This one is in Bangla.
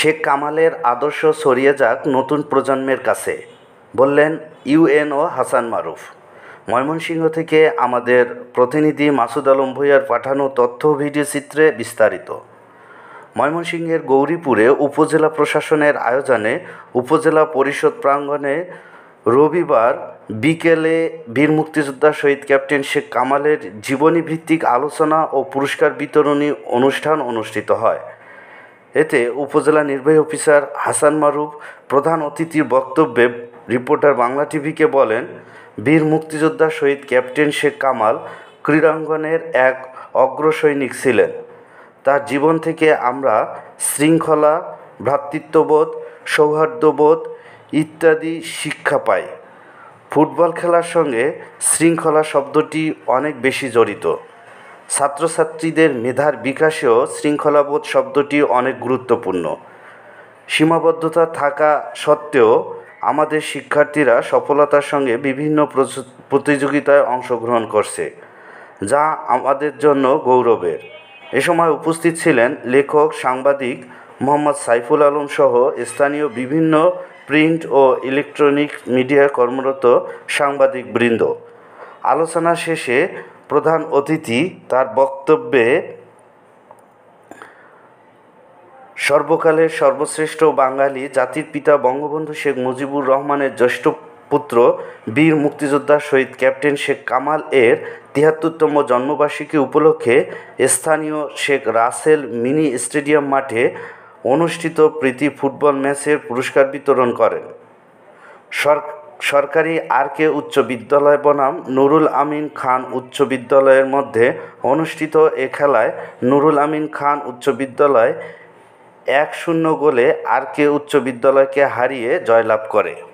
শেখ কামালের আদর্শ ছড়িয়ে যাক নতুন প্রজন্মের কাছে বললেন ইউএনও হাসান মারুফ ময়মনসিংহ থেকে আমাদের প্রতিনিধি মাসুদ আলম ভূঁইয়ার পাঠানো তথ্য ভিডিও চিত্রে বিস্তারিত ময়মনসিংহের গৌরীপুরে উপজেলা প্রশাসনের আয়োজনে উপজেলা পরিষদ প্রাঙ্গণে রবিবার বিকেলে বীর মুক্তিযোদ্ধা শহীদ ক্যাপ্টেন শেখ কামালের জীবনীভিত্তিক আলোচনা ও পুরস্কার বিতরণী অনুষ্ঠান অনুষ্ঠিত হয় এতে উপজেলা নির্বাহী অফিসার হাসান মারুফ প্রধান অতিথির বক্তব্যে রিপোর্টার বাংলা টিভিকে বলেন বীর মুক্তিযোদ্ধা শহীদ ক্যাপ্টেন শেখ কামাল ক্রীড়াঙ্গনের এক অগ্রসৈনিক ছিলেন তার জীবন থেকে আমরা শৃঙ্খলা ভ্রাতৃত্ববোধ সৌহার্দ্যবোধ ইত্যাদি শিক্ষা পাই ফুটবল খেলার সঙ্গে শৃঙ্খলা শব্দটি অনেক বেশি জড়িত ছাত্রছাত্রীদের মেধার বিকাশেও শৃঙ্খলাবোধ শব্দটি অনেক গুরুত্বপূর্ণ সীমাবদ্ধতা থাকা সত্ত্বেও আমাদের শিক্ষার্থীরা সফলতার সঙ্গে বিভিন্ন প্রতিযোগিতায় অংশগ্রহণ করছে যা আমাদের জন্য গৌরবের এ সময় উপস্থিত ছিলেন লেখক সাংবাদিক মোহাম্মদ সাইফুল আলম সহ স্থানীয় বিভিন্ন প্রিন্ট ও ইলেকট্রনিক মিডিয়ায় কর্মরত সাংবাদিক বৃন্দ আলোচনা শেষে প্রধান অতিথি তার বক্তব্যে সর্বকালের সর্বশ্রেষ্ঠ বাঙালি জাতির পিতা বঙ্গবন্ধু শেখ মুজিবুর রহমানের জ্যেষ্ঠ পুত্র বীর মুক্তিযোদ্ধা শহীদ ক্যাপ্টেন শেখ কামাল এর তিয়াত্তরতম জন্মবার্ষিকী উপলক্ষে স্থানীয় শেখ রাসেল মিনি স্টেডিয়াম মাঠে অনুষ্ঠিত প্রীতি ফুটবল ম্যাচের পুরস্কার বিতরণ করেন সরকার সরকারি আর কে উচ্চ বিদ্যালয় বনাম নুরুল আমিন খান উচ্চ বিদ্যালয়ের মধ্যে অনুষ্ঠিত এ খেলায় নুরুল আমিন খান উচ্চ বিদ্যালয় এক শূন্য গোলে আর কে উচ্চ বিদ্যালয়কে হারিয়ে জয়লাভ করে